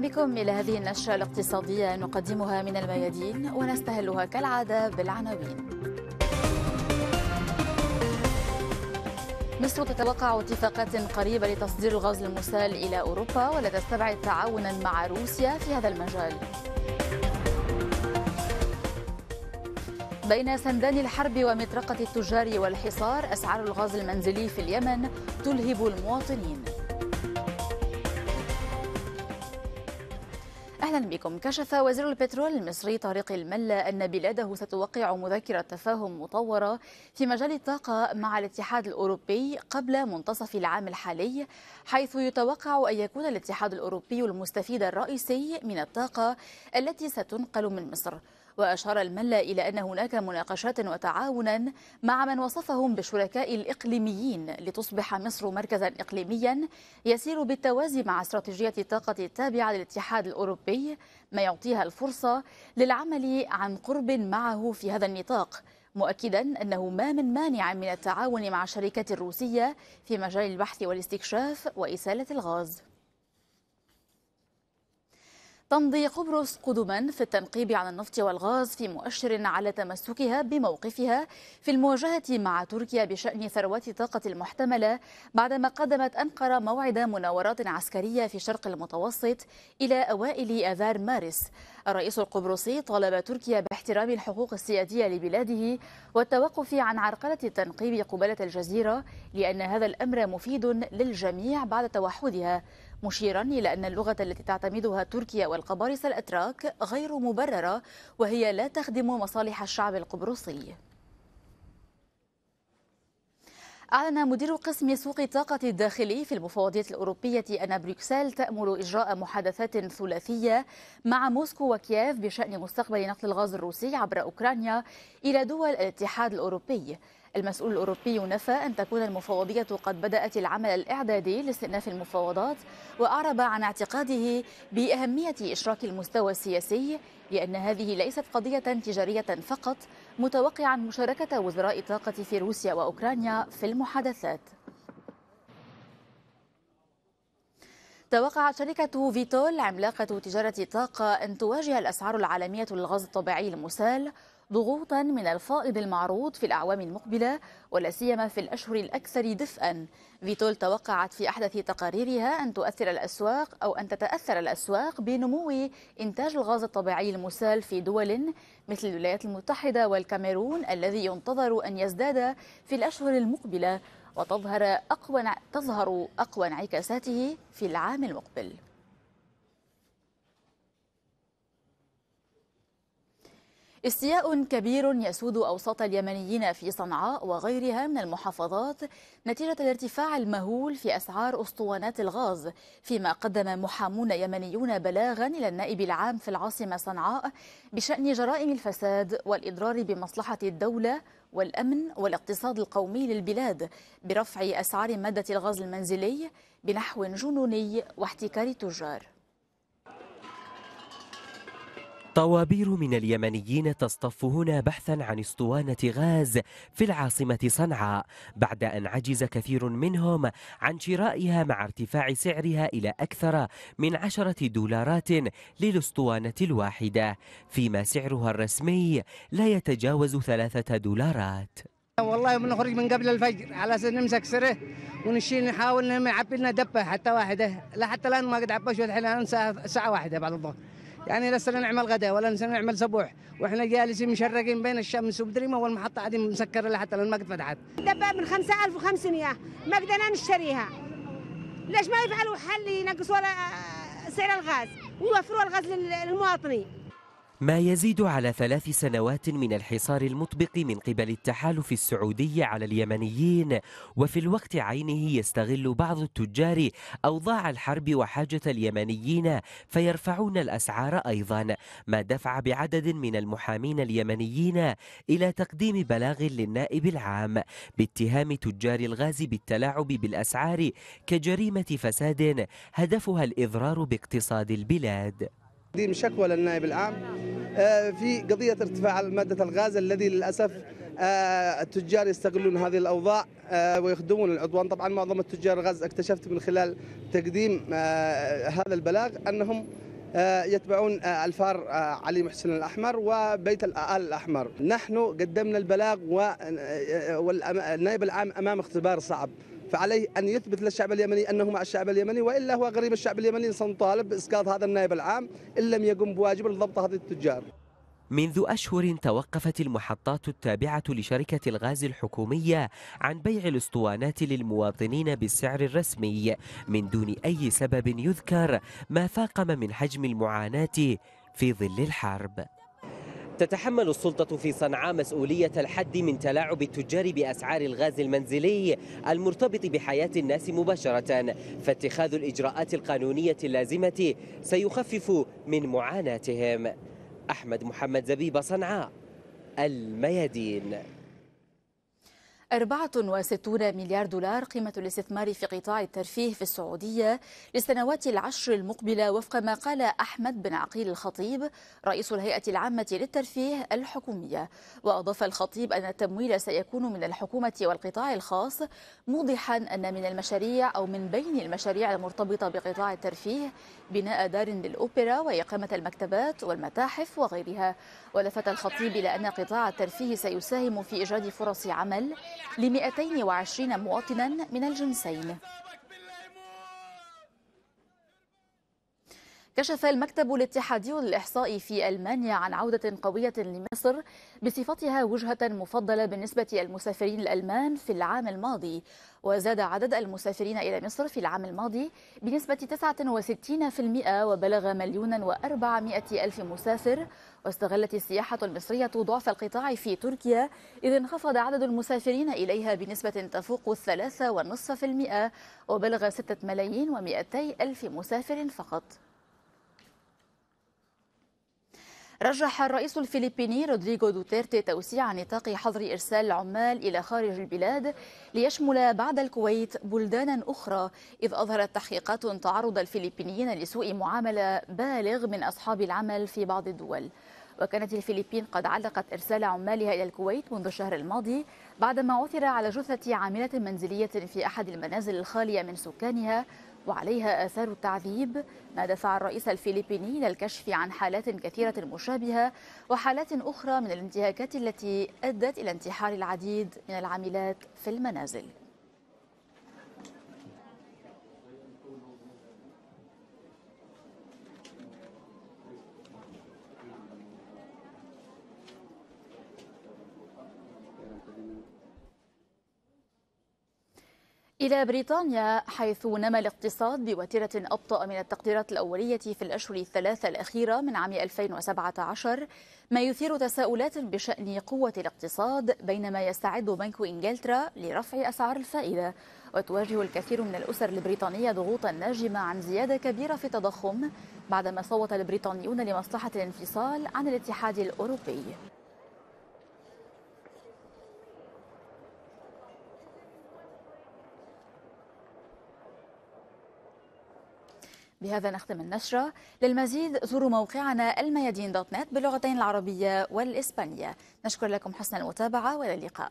بكم إلى هذه النشرة الاقتصادية نقدمها من الميادين ونستهلها كالعادة بالعناوين مصر تتوقع اتفاقات قريبة لتصدير الغاز المسال إلى أوروبا ولا تستبعد تعاونا مع روسيا في هذا المجال بين سندان الحرب ومطرقة التجار والحصار أسعار الغاز المنزلي في اليمن تلهب المواطنين أهلا بكم كشف وزير البترول المصري طارق الملا أن بلاده ستوقع مذكرة تفاهم مطورة في مجال الطاقة مع الاتحاد الأوروبي قبل منتصف العام الحالي حيث يتوقع أن يكون الاتحاد الأوروبي المستفيد الرئيسي من الطاقة التي ستنقل من مصر وأشار الملا إلى أن هناك مناقشات وتعاونا مع من وصفهم بالشركاء الإقليميين لتصبح مصر مركزا إقليميا يسير بالتوازي مع استراتيجية الطاقة التابعة للاتحاد الأوروبي ما يعطيها الفرصة للعمل عن قرب معه في هذا النطاق مؤكدا انه ما من مانع من التعاون مع الشركات الروسيه في مجال البحث والاستكشاف واساله الغاز تمضي قبرص قدما في التنقيب عن النفط والغاز في مؤشر على تمسكها بموقفها في المواجهة مع تركيا بشأن ثروات الطاقة المحتملة بعدما قدمت أنقرة موعد مناورات عسكرية في شرق المتوسط إلى أوائل آذار مارس الرئيس القبرصي طالب تركيا باحترام الحقوق السيادية لبلاده والتوقف عن عرقلة التنقيب قبالة الجزيرة لأن هذا الأمر مفيد للجميع بعد توحدها مشيرا إلى أن اللغة التي تعتمدها تركيا والقبارسة الأتراك غير مبررة وهي لا تخدم مصالح الشعب القبرصي أعلن مدير قسم سوق الطاقة الداخلي في المفوضية الأوروبية أن بروكسل تأمل إجراء محادثات ثلاثية مع موسكو وكييف بشأن مستقبل نقل الغاز الروسي عبر أوكرانيا إلى دول الاتحاد الأوروبي المسؤول الأوروبي نفى أن تكون المفوضية قد بدأت العمل الإعدادي لاستئناف المفاوضات وأعرب عن اعتقاده بأهمية إشراك المستوى السياسي لأن هذه ليست قضية تجارية فقط متوقعا مشاركة وزراء الطاقة في روسيا وأوكرانيا في المحادثات توقعت شركة فيتول عملاقة تجارة الطاقة أن تواجه الأسعار العالمية للغاز الطبيعي المسال ضغوطا من الفائض المعروض في الأعوام المقبلة ولا سيما في الأشهر الأكثر دفئا فيتول توقعت في أحدث تقاريرها أن تؤثر الأسواق أو أن تتأثر الأسواق بنمو إنتاج الغاز الطبيعي المسال في دول مثل الولايات المتحدة والكاميرون الذي ينتظر أن يزداد في الأشهر المقبلة وتظهر أقوى تظهر أقوى انعكاساته في العام المقبل استياء كبير يسود أوساط اليمنيين في صنعاء وغيرها من المحافظات نتيجة الارتفاع المهول في أسعار أسطوانات الغاز فيما قدم محامون يمنيون بلاغا إلى النائب العام في العاصمة صنعاء بشأن جرائم الفساد والإضرار بمصلحة الدولة والأمن والاقتصاد القومي للبلاد برفع أسعار مادة الغاز المنزلي بنحو جنوني واحتكار التجار طوابير من اليمنيين تصطف هنا بحثا عن اسطوانة غاز في العاصمة صنعاء بعد أن عجز كثير منهم عن شرائها مع ارتفاع سعرها إلى أكثر من عشرة دولارات للاسطوانة الواحدة فيما سعرها الرسمي لا يتجاوز ثلاثة دولارات والله بنخرج من قبل الفجر على اساس نمسك سره ونشيل نحاول نعبي لنا دبه حتى واحده لا حتى الان ما قد عبى الحين الان الساعه واحده بعد الظهر يعني لسه نعمل غداء ولا نعمل صبوح واحنا جالسين مشرقين بين الشمس ما والمحطه عادي مسكره لحتى لان ما قد فتحت دبابه من 5500 ما قدرنا نشتريها ليش ما يفعلوا حل ينقصوا آه، سعر الغاز ويوفروا الغاز للمواطنين ما يزيد على ثلاث سنوات من الحصار المطبق من قبل التحالف السعودي على اليمنيين وفي الوقت عينه يستغل بعض التجار أوضاع الحرب وحاجة اليمنيين فيرفعون الأسعار أيضا ما دفع بعدد من المحامين اليمنيين إلى تقديم بلاغ للنائب العام باتهام تجار الغاز بالتلاعب بالأسعار كجريمة فساد هدفها الإضرار باقتصاد البلاد تقديم شكوى للنائب العام آه، في قضية ارتفاع مادة الغاز الذي للأسف آه، التجار يستغلون هذه الأوضاع آه، ويخدمون العدوان طبعا معظم التجار الغاز اكتشفت من خلال تقديم هذا البلاغ أنهم يتبعون الفار علي محسن الأحمر وبيت الآل الأحمر نحن قدمنا البلاغ والنائب العام أمام اختبار صعب فعليه أن يثبت للشعب اليمني أنه مع الشعب اليمني وإلا هو غريب الشعب اليمني سنطالب بإسقاط هذا النائب العام إن لم يقم بواجبه لضبط هذه التجار منذ أشهر توقفت المحطات التابعة لشركة الغاز الحكومية عن بيع الاسطوانات للمواطنين بالسعر الرسمي من دون أي سبب يذكر ما فاقم من حجم المعاناة في ظل الحرب تتحمل السلطة في صنعاء مسؤولية الحد من تلاعب التجار بأسعار الغاز المنزلي المرتبط بحياة الناس مباشرة فاتخاذ الإجراءات القانونية اللازمة سيخفف من معاناتهم أحمد محمد زبيب صنعاء الميادين 64 مليار دولار قيمة الاستثمار في قطاع الترفيه في السعودية للسنوات العشر المقبلة وفق ما قال أحمد بن عقيل الخطيب رئيس الهيئة العامة للترفيه الحكومية وأضاف الخطيب أن التمويل سيكون من الحكومة والقطاع الخاص موضحا أن من المشاريع أو من بين المشاريع المرتبطة بقطاع الترفيه بناء دار للأوبرا وإقامة المكتبات والمتاحف وغيرها ولفت الخطيب إلى أن قطاع الترفيه سيساهم في إيجاد فرص عمل ل 220 مواطنا من الجنسين كشف المكتب الاتحادي للإحصاء في ألمانيا عن عودة قوية لمصر بصفتها وجهة مفضلة بالنسبة للمسافرين الألمان في العام الماضي وزاد عدد المسافرين إلى مصر في العام الماضي بنسبة 69% وبلغ مليون وأربعمائة ألف مسافر واستغلت السياحة المصرية ضعف القطاع في تركيا إذ انخفض عدد المسافرين إليها بنسبة تفوق الثلاثة ونصف المئة وبلغ ستة ملايين ومئتي ألف مسافر فقط رجح الرئيس الفلبيني رودريغو دوتيرتي توسيع نطاق حظر إرسال العمال إلى خارج البلاد ليشمل بعد الكويت بلدانا أخرى إذ أظهرت تحقيقات تعرض الفلبينيين لسوء معاملة بالغ من أصحاب العمل في بعض الدول وكانت الفلبين قد علقت إرسال عمالها إلى الكويت منذ الشهر الماضي بعدما عثر على جثة عاملة منزلية في أحد المنازل الخالية من سكانها وعليها آثار التعذيب ما دفع الرئيس الفلبيني للكشف عن حالات كثيرة مشابهة وحالات أخرى من الانتهاكات التي أدت إلى انتحار العديد من العاملات في المنازل إلى بريطانيا حيث نما الاقتصاد بوتيرة أبطأ من التقديرات الأولية في الأشهر الثلاثة الأخيرة من عام 2017 ما يثير تساؤلات بشأن قوة الاقتصاد بينما يستعد بنك إنجلترا لرفع أسعار الفائدة وتواجه الكثير من الأسر البريطانية ضغوطا ناجمة عن زيادة كبيرة في التضخم بعدما صوت البريطانيون لمصلحة الانفصال عن الاتحاد الأوروبي بهذا نختم النشرة للمزيد زوروا موقعنا الميادين دوت نت باللغتين العربية والإسبانية نشكر لكم حسن المتابعة والى اللقاء